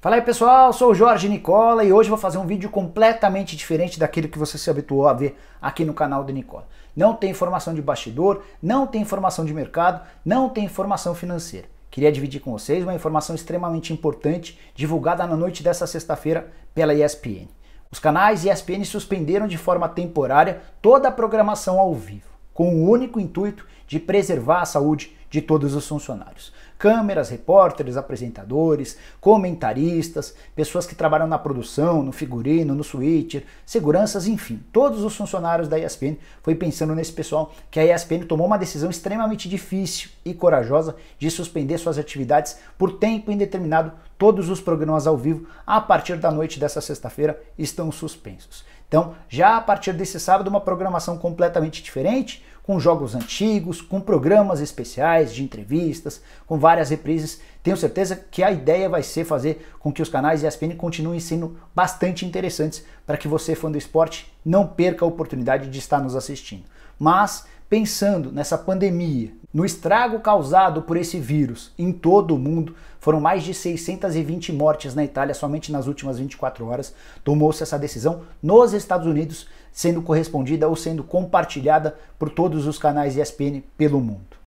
Fala aí pessoal, sou o Jorge Nicola e hoje vou fazer um vídeo completamente diferente daquilo que você se habituou a ver aqui no canal do Nicola. Não tem informação de bastidor, não tem informação de mercado, não tem informação financeira. Queria dividir com vocês uma informação extremamente importante divulgada na noite dessa sexta-feira pela ESPN. Os canais ESPN suspenderam de forma temporária toda a programação ao vivo com o único intuito de preservar a saúde de todos os funcionários. Câmeras, repórteres, apresentadores, comentaristas, pessoas que trabalham na produção, no figurino, no switcher, seguranças, enfim, todos os funcionários da ESPN foi pensando nesse pessoal que a ESPN tomou uma decisão extremamente difícil e corajosa de suspender suas atividades por tempo indeterminado. Todos os programas ao vivo, a partir da noite dessa sexta-feira, estão suspensos. Então, já a partir desse sábado, uma programação completamente diferente, com jogos antigos, com programas especiais de entrevistas, com várias reprises. Tenho certeza que a ideia vai ser fazer com que os canais ESPN continuem sendo bastante interessantes para que você, fã do esporte, não perca a oportunidade de estar nos assistindo. Mas Pensando nessa pandemia, no estrago causado por esse vírus em todo o mundo, foram mais de 620 mortes na Itália somente nas últimas 24 horas. Tomou-se essa decisão nos Estados Unidos, sendo correspondida ou sendo compartilhada por todos os canais ESPN pelo mundo.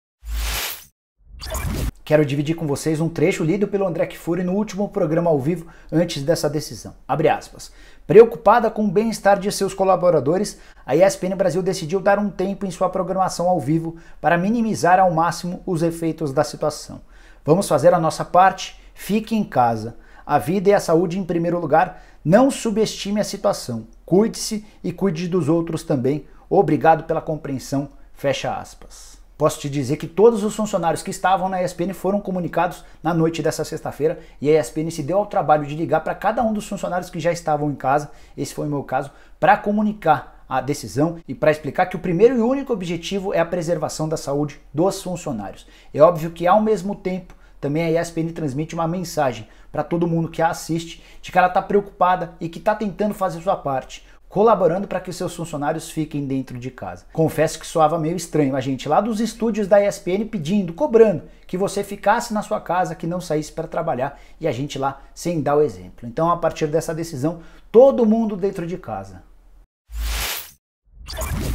Quero dividir com vocês um trecho lido pelo André Kfouri no último programa ao vivo antes dessa decisão. Abre aspas. Preocupada com o bem-estar de seus colaboradores, a ESPN Brasil decidiu dar um tempo em sua programação ao vivo para minimizar ao máximo os efeitos da situação. Vamos fazer a nossa parte, fique em casa. A vida e a saúde em primeiro lugar. Não subestime a situação. Cuide-se e cuide dos outros também. Obrigado pela compreensão. Fecha aspas. Posso te dizer que todos os funcionários que estavam na ESPN foram comunicados na noite dessa sexta-feira e a ESPN se deu ao trabalho de ligar para cada um dos funcionários que já estavam em casa, esse foi o meu caso, para comunicar a decisão e para explicar que o primeiro e único objetivo é a preservação da saúde dos funcionários. É óbvio que ao mesmo tempo também a ESPN transmite uma mensagem para todo mundo que a assiste de que ela está preocupada e que está tentando fazer sua parte colaborando para que seus funcionários fiquem dentro de casa. Confesso que soava meio estranho a gente lá dos estúdios da ESPN pedindo, cobrando que você ficasse na sua casa, que não saísse para trabalhar e a gente lá sem dar o exemplo. Então, a partir dessa decisão, todo mundo dentro de casa.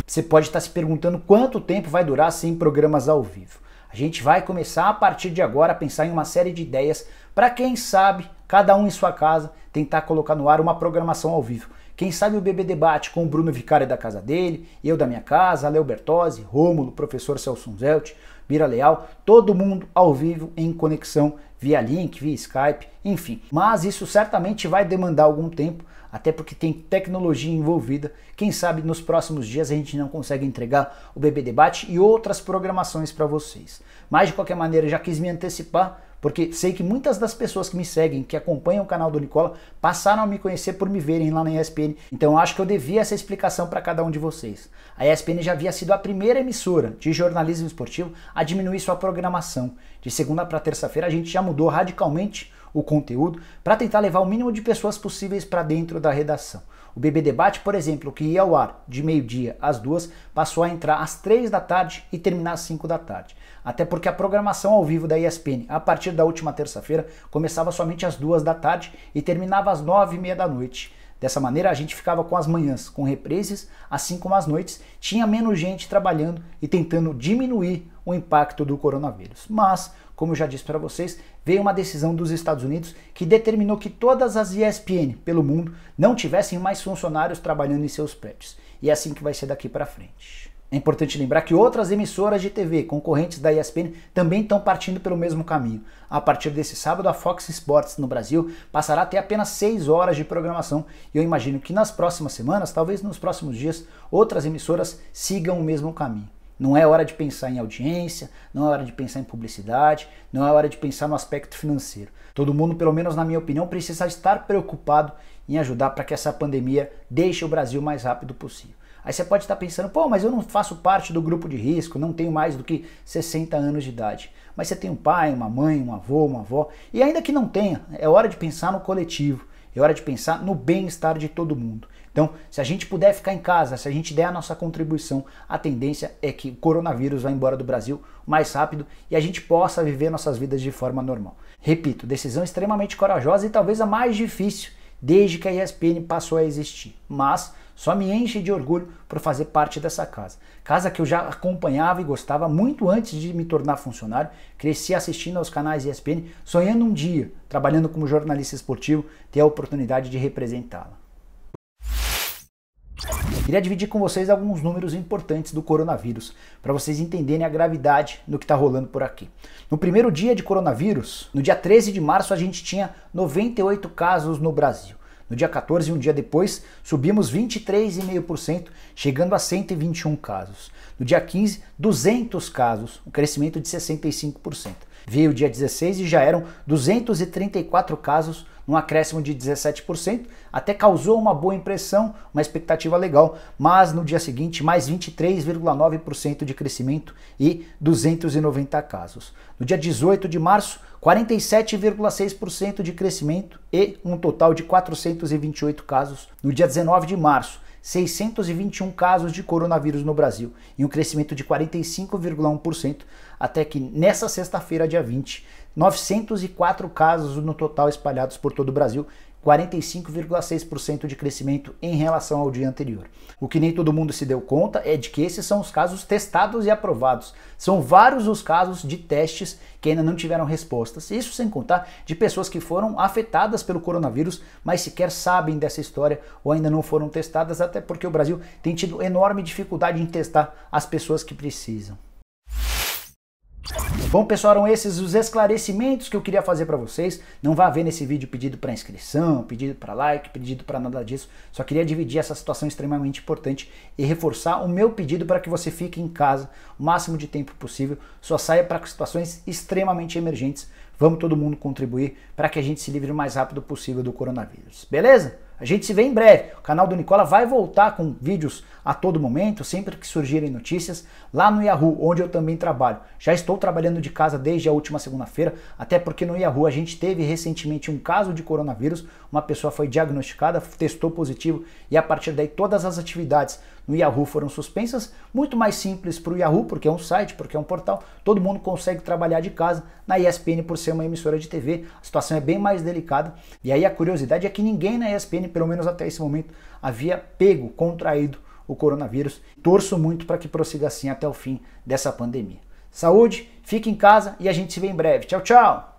Você pode estar tá se perguntando quanto tempo vai durar sem programas ao vivo. A gente vai começar a partir de agora a pensar em uma série de ideias para quem sabe, cada um em sua casa, tentar colocar no ar uma programação ao vivo quem sabe o BB Debate com o Bruno Vicari da casa dele, eu da minha casa, Léo Bertosi, Rômulo, professor Celso Zelt, Bira Leal, todo mundo ao vivo em conexão via link, via Skype, enfim. Mas isso certamente vai demandar algum tempo, até porque tem tecnologia envolvida. Quem sabe nos próximos dias a gente não consegue entregar o BB Debate e outras programações para vocês. Mas de qualquer maneira, já quis me antecipar porque sei que muitas das pessoas que me seguem, que acompanham o canal do Nicola, passaram a me conhecer por me verem lá na ESPN. Então acho que eu devia essa explicação para cada um de vocês. A ESPN já havia sido a primeira emissora de jornalismo esportivo a diminuir sua programação. De segunda para terça-feira a gente já mudou radicalmente o conteúdo para tentar levar o mínimo de pessoas possíveis para dentro da redação. O BB Debate, por exemplo, que ia ao ar de meio-dia às duas, passou a entrar às três da tarde e terminar às cinco da tarde. Até porque a programação ao vivo da ESPN, a partir da última terça-feira, começava somente às duas da tarde e terminava às nove e meia da noite. Dessa maneira, a gente ficava com as manhãs com represas, assim como as noites, tinha menos gente trabalhando e tentando diminuir o impacto do coronavírus. Mas como eu já disse para vocês, veio uma decisão dos Estados Unidos que determinou que todas as ESPN pelo mundo não tivessem mais funcionários trabalhando em seus prédios. E é assim que vai ser daqui para frente. É importante lembrar que outras emissoras de TV concorrentes da ESPN também estão partindo pelo mesmo caminho. A partir desse sábado, a Fox Sports no Brasil passará a ter apenas 6 horas de programação e eu imagino que nas próximas semanas, talvez nos próximos dias, outras emissoras sigam o mesmo caminho. Não é hora de pensar em audiência, não é hora de pensar em publicidade, não é hora de pensar no aspecto financeiro. Todo mundo, pelo menos na minha opinião, precisa estar preocupado em ajudar para que essa pandemia deixe o Brasil mais rápido possível. Aí você pode estar pensando, pô, mas eu não faço parte do grupo de risco, não tenho mais do que 60 anos de idade. Mas você tem um pai, uma mãe, um avô, uma avó, e ainda que não tenha, é hora de pensar no coletivo, é hora de pensar no bem-estar de todo mundo. Então, se a gente puder ficar em casa, se a gente der a nossa contribuição, a tendência é que o coronavírus vá embora do Brasil mais rápido e a gente possa viver nossas vidas de forma normal. Repito, decisão extremamente corajosa e talvez a mais difícil desde que a ESPN passou a existir, mas só me enche de orgulho por fazer parte dessa casa. Casa que eu já acompanhava e gostava muito antes de me tornar funcionário, cresci assistindo aos canais ESPN, sonhando um dia, trabalhando como jornalista esportivo, ter a oportunidade de representá-la. Queria dividir com vocês alguns números importantes do coronavírus, para vocês entenderem a gravidade do que está rolando por aqui. No primeiro dia de coronavírus, no dia 13 de março, a gente tinha 98 casos no Brasil. No dia 14, um dia depois, subimos 23,5%, chegando a 121 casos. No dia 15, 200 casos, um crescimento de 65%. Veio o dia 16 e já eram 234 casos um acréscimo de 17%, até causou uma boa impressão, uma expectativa legal, mas no dia seguinte mais 23,9% de crescimento e 290 casos. No dia 18 de março, 47,6% de crescimento e um total de 428 casos. No dia 19 de março, 621 casos de coronavírus no Brasil e um crescimento de 45,1% até que nessa sexta-feira, dia 20, 904 casos no total espalhados por todo o Brasil, 45,6% de crescimento em relação ao dia anterior. O que nem todo mundo se deu conta é de que esses são os casos testados e aprovados. São vários os casos de testes que ainda não tiveram respostas. Isso sem contar de pessoas que foram afetadas pelo coronavírus, mas sequer sabem dessa história ou ainda não foram testadas, até porque o Brasil tem tido enorme dificuldade em testar as pessoas que precisam. Bom, pessoal, eram esses os esclarecimentos que eu queria fazer para vocês. Não vai haver nesse vídeo pedido para inscrição, pedido para like, pedido para nada disso. Só queria dividir essa situação extremamente importante e reforçar o meu pedido para que você fique em casa o máximo de tempo possível. Só saia para situações extremamente emergentes. Vamos todo mundo contribuir para que a gente se livre o mais rápido possível do coronavírus. Beleza? A gente se vê em breve. O canal do Nicola vai voltar com vídeos a todo momento, sempre que surgirem notícias, lá no Yahoo, onde eu também trabalho. Já estou trabalhando de casa desde a última segunda-feira, até porque no Yahoo a gente teve recentemente um caso de coronavírus, uma pessoa foi diagnosticada, testou positivo e a partir daí todas as atividades no Yahoo foram suspensas. Muito mais simples para o Yahoo, porque é um site, porque é um portal, todo mundo consegue trabalhar de casa. Na ESPN, por ser uma emissora de TV, a situação é bem mais delicada. E aí a curiosidade é que ninguém na ESPN pelo menos até esse momento, havia pego, contraído o coronavírus. Torço muito para que prossiga assim até o fim dessa pandemia. Saúde, fique em casa e a gente se vê em breve. Tchau, tchau!